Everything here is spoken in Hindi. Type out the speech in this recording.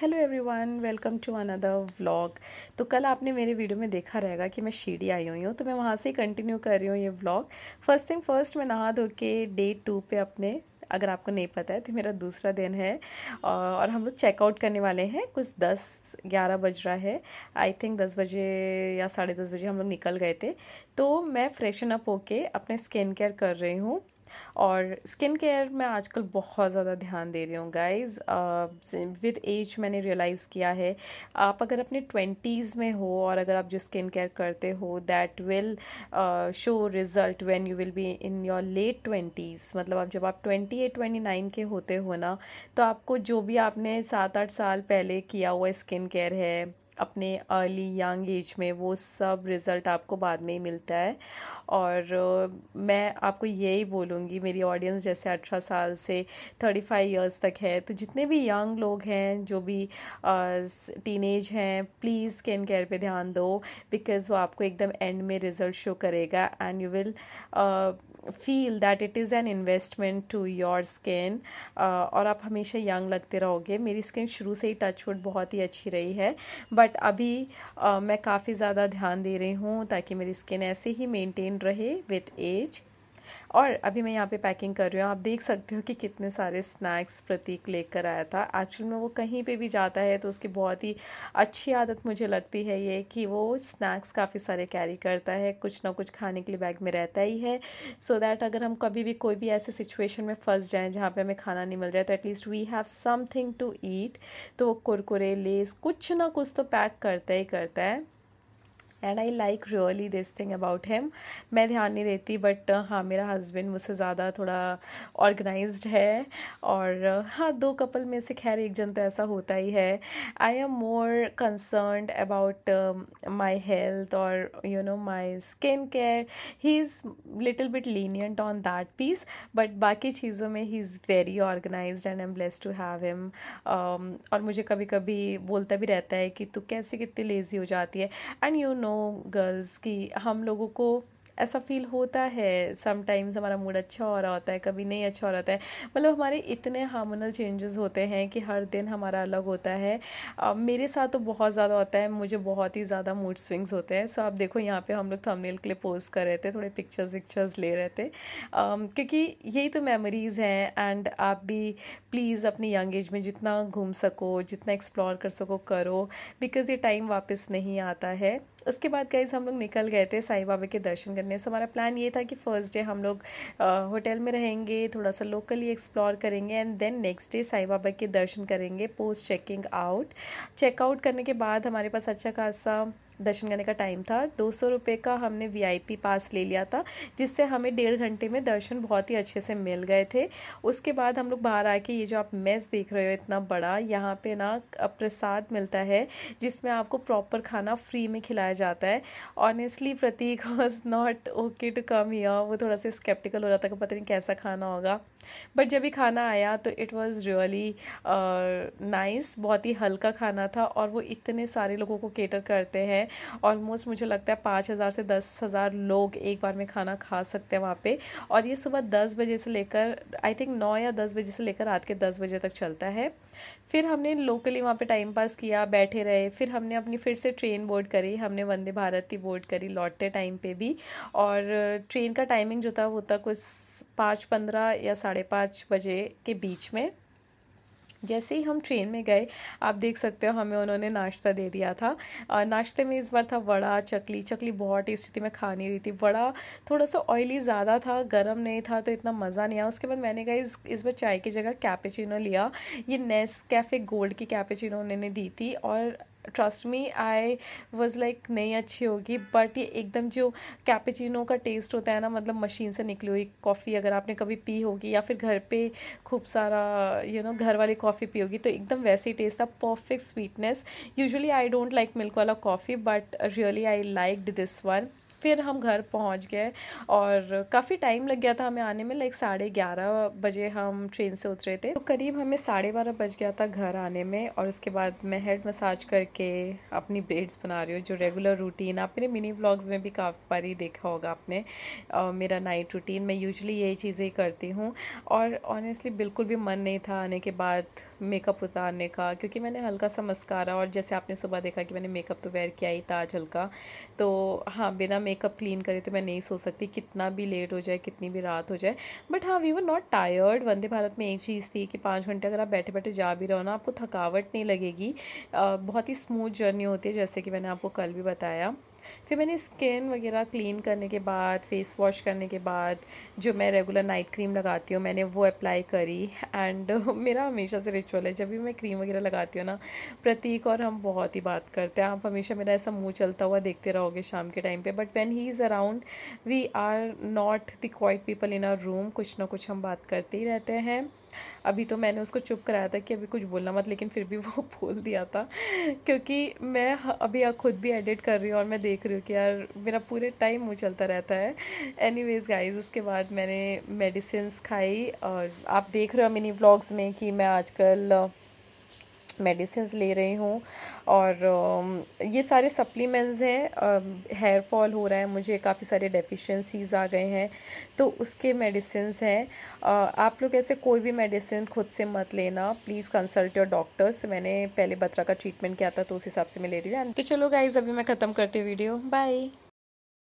hello everyone welcome to another vlog तो कल आपने मेरे वीडियो में देखा रहेगा कि मैं शीडी आई हुई हूँ तो मैं वहाँ से ही कंटिन्यू कर रही हूँ ये व्लॉग फर्स्ट थिंग फर्स्ट मैं नहा धो के डे टू पे अपने अगर आपको नहीं पता है तो मेरा दूसरा दिन है और हम लोग चेकआउट करने वाले हैं कुछ दस ग्यारह बज रहा है आई थिंक दस बजे या साढ़े दस बजे हम लोग निकल गए थे तो मैं फ्रेशन अप होके अपने स्किन केयर कर रही हूँ और स्किन केयर में आजकल बहुत ज़्यादा ध्यान दे रही हूँ गाइज विद एज मैंने रियलाइज़ किया है आप अगर अपने ट्वेंटीज़ में हो और अगर आप जो स्किन केयर करते हो that will show result when you will be in your late twenties मतलब आप जब आप ट्वेंटी एट ट्वेंटी नाइन के होते हो ना तो आपको जो भी आपने सात आठ साल पहले किया हुआ स्किन केयर है अपने अर्ली यंग एज में वो सब रिज़ल्ट आपको बाद में ही मिलता है और मैं आपको यही बोलूँगी मेरी ऑडियंस जैसे अठारह साल से थर्टी फाइव ईयर्स तक है तो जितने भी यंग लोग हैं जो भी टीन एज हैं प्लीज़ स्किन केयर पर ध्यान दो बिकॉज़ वो आपको एकदम एंड में रिज़ल्ट शो करेगा and you will feel that it is an investment to your skin और आप हमेशा यंग लगते रहोगे मेरी स्किन शुरू से ही टच बहुत ही अच्छी रही है बट अभी uh, मैं काफ़ी ज़्यादा ध्यान दे रही हूँ ताकि मेरी स्किन ऐसे ही मेनटेन रहे विथ एज और अभी मैं यहाँ पे पैकिंग कर रही हूँ आप देख सकते हो कि कितने सारे स्नैक्स प्रतीक लेकर आया था एक्चुअल में वो कहीं पे भी जाता है तो उसकी बहुत ही अच्छी आदत मुझे लगती है ये कि वो स्नैक्स काफ़ी सारे कैरी करता है कुछ ना कुछ खाने के लिए बैग में रहता ही है सो so दैट अगर हम कभी भी कोई भी ऐसे सिचुएशन में फंस जाएँ जहाँ पर हमें खाना नहीं मिल रहा है तो at least we have something to eat तो वो कुरकुरे लेस कुछ ना कुछ तो पैक करता ही करता है and I like really this thing about him मैं ध्यान नहीं देती बट uh, हाँ मेरा हस्बैंड मुझसे ज़्यादा थोड़ा ऑर्गेनाइज है और uh, हाँ दो कपल में से खैर एक जन तो ऐसा होता ही है I am more concern about my health और you know my skin care he is little bit lenient on that piece but बाकी चीज़ों में he is very organize and am bless to have him और मुझे कभी कभी बोलता भी रहता है कि तू कैसे कितनी लेज़ी हो जाती है and you know no girls की हम लोगों को ऐसा फील होता है समटाइम्स हमारा मूड अच्छा हो रहा होता है कभी नहीं अच्छा हो रहा होता है मतलब हमारे इतने हार्मोनल चेंजेस होते हैं कि हर दिन हमारा अलग होता है uh, मेरे साथ तो बहुत ज़्यादा होता है मुझे बहुत ही ज़्यादा मूड स्विंग्स होते हैं सो so, आप देखो यहाँ पे हम लोग थंबनेल के लिए पोस्ट कर रहे थे थोड़े पिक्चर्स विक्चर्स ले रहे थे um, क्योंकि यही तो मेमोरीज़ हैं एंड आप भी प्लीज़ अपनी यंग एज में जितना घूम सको जितना एक्सप्लोर कर सको करो बिकॉज़ ये टाइम वापस नहीं आता है उसके बाद गाइज हम लोग निकल गए थे साई बाबा के दर्शन करने करने सो so, हमारा प्लान ये था कि फ़र्स्ट डे हम लोग होटल में रहेंगे थोड़ा सा लोकली एक्सप्लोर करेंगे and then next day Sai Baba के दर्शन करेंगे पोस्ट चेकिंग आउट चेकआउट करने के बाद हमारे पास अच्छा खासा दर्शन करने का टाइम था दो सौ रुपये का हमने वीआईपी पास ले लिया था जिससे हमें डेढ़ घंटे में दर्शन बहुत ही अच्छे से मिल गए थे उसके बाद हम लोग बाहर आके ये जो आप मेस देख रहे हो इतना बड़ा यहाँ पे ना प्रसाद मिलता है जिसमें आपको प्रॉपर खाना फ्री में खिलाया जाता है honestly Prateek was not okay to come here वो थोड़ा सा स्केप्टिकल हो रहा था कि पता नहीं कैसा खाना होगा बट जब भी खाना आया तो इट वॉज़ रियली नाइस बहुत ही हल्का खाना था और वो इतने सारे लोगों को केटर करते हैं ऑलमोस्ट मुझे लगता है पाँच हज़ार से दस हज़ार लोग एक बार में खाना खा सकते हैं वहाँ पे और ये सुबह दस बजे से लेकर आई थिंक नौ या दस बजे से लेकर रात के दस बजे तक चलता है फिर हमने लोकली वहाँ पे टाइम पास किया बैठे रहे फिर हमने अपनी फिर से ट्रेन बोर्ड करी हमने वंदे भारत की बोर्ड करी लौटते टाइम पे भी और ट्रेन का टाइमिंग जो था वो था कुछ पाँच पंद्रह या साढ़े साढ़े पाँच बजे के बीच में जैसे ही हम ट्रेन में गए आप देख सकते हो हमें उन्होंने नाश्ता दे दिया था और नाश्ते में इस बार था वड़ा चकली चकली बहुत टेस्टी थी मैं खा नहीं रही थी वड़ा थोड़ा सा ऑयली ज़्यादा था गर्म नहीं था तो इतना मज़ा नहीं आया उसके बाद मैंने कहा इस, इस बार चाय की जगह कैपेचिनो लिया ये नेस कैफ़े गोल्ड की कैपेचिनो उन्होंने दी थी और trust me I was like नहीं अच्छी होगी बट ये एकदम जो कैपेचिनो का टेस्ट होता है ना मतलब मशीन से निकली हुई कॉफ़ी अगर आपने कभी पी होगी या फिर घर पे खूब सारा यू you नो know, घर वाली कॉफ़ी पी होगी तो एकदम वैसे ही टेस्ट था perfect sweetness usually I don't like milk वाला coffee but really I like this one फिर हम घर पहुंच गए और काफ़ी टाइम लग गया था हमें आने में लाइक साढ़े ग्यारह बजे हम ट्रेन से उतरे थे तो करीब हमें साढ़े बारह बज गया था घर आने में और उसके बाद मैं हेड मसाज करके अपनी ब्रेड्स बना रही हूँ जो रेगुलर रूटीन आप मेरे मिनी व्लॉग्स में भी काफ़ी बार ही देखा होगा आपने uh, मेरा नाइट रूटीन मैं यूजली यही चीज़ें करती हूँ और ऑनेस्टली बिल्कुल भी मन नहीं था आने के बाद मेकअप उतारने का क्योंकि मैंने हल्का सा मस्कारा और जैसे आपने सुबह देखा कि मैंने मेकअप तो वेयर किया ही था आज हल्का तो हाँ बिना मेकअप क्लीन करे तो मैं नहीं सो सकती कितना भी लेट हो जाए कितनी भी रात हो जाए बट हाँ we were not tired Vande Bharat में एक चीज़ थी कि पाँच घंटे अगर आप बैठे बैठे जा भी रहो ना आपको थकावट नहीं लगेगी बहुत ही स्मूथ जर्नी होती है जैसे कि मैंने आपको कल भी बताया फिर मैंने स्किन वगैरह क्लीन करने के बाद फेस वॉश करने के बाद जो मैं रेगुलर नाइट क्रीम लगाती हूँ मैंने वो अप्लाई करी एंड मेरा हमेशा से रिचुअल है जब भी मैं क्रीम वगैरह लगाती हूँ ना प्रतीक और हम बहुत ही बात करते हैं आप हमेशा मेरा ऐसा मुँह चलता हुआ देखते रहोगे शाम के टाइम पर but when he is around we are not the quite people in our room कुछ ना कुछ हम बात करते ही रहते हैं अभी तो मैंने उसको चुप कराया था कि अभी कुछ बोलना मत लेकिन फिर भी वो बोल दिया था क्योंकि मैं अभी खुद भी एडिट कर रही हूँ और मैं देख रही हूँ कि यार मेरा पूरे टाइम मुँह चलता रहता है एनी वेज गाइज उसके बाद मैंने मेडिसिन खाई और आप देख रहे हो मिनी व्लॉग्स में कि मैं आजकल मेडिसिन ले रही हूँ और um, ये सारे सप्लीमेंट्स हैं हेयर फॉल हो रहा है मुझे काफ़ी सारे डेफिशिएंसीज आ गए हैं तो उसके मेडिसिन हैं आप लोग ऐसे कोई भी मेडिसिन खुद से मत लेना प्लीज़ कंसल्ट योर डॉक्टर्स मैंने पहले बत्रा का ट्रीटमेंट किया था तो उस हिसाब से मैं ले रही हूँ तो चलो गाइज अभी मैं ख़त्म करती हूँ वीडियो बाय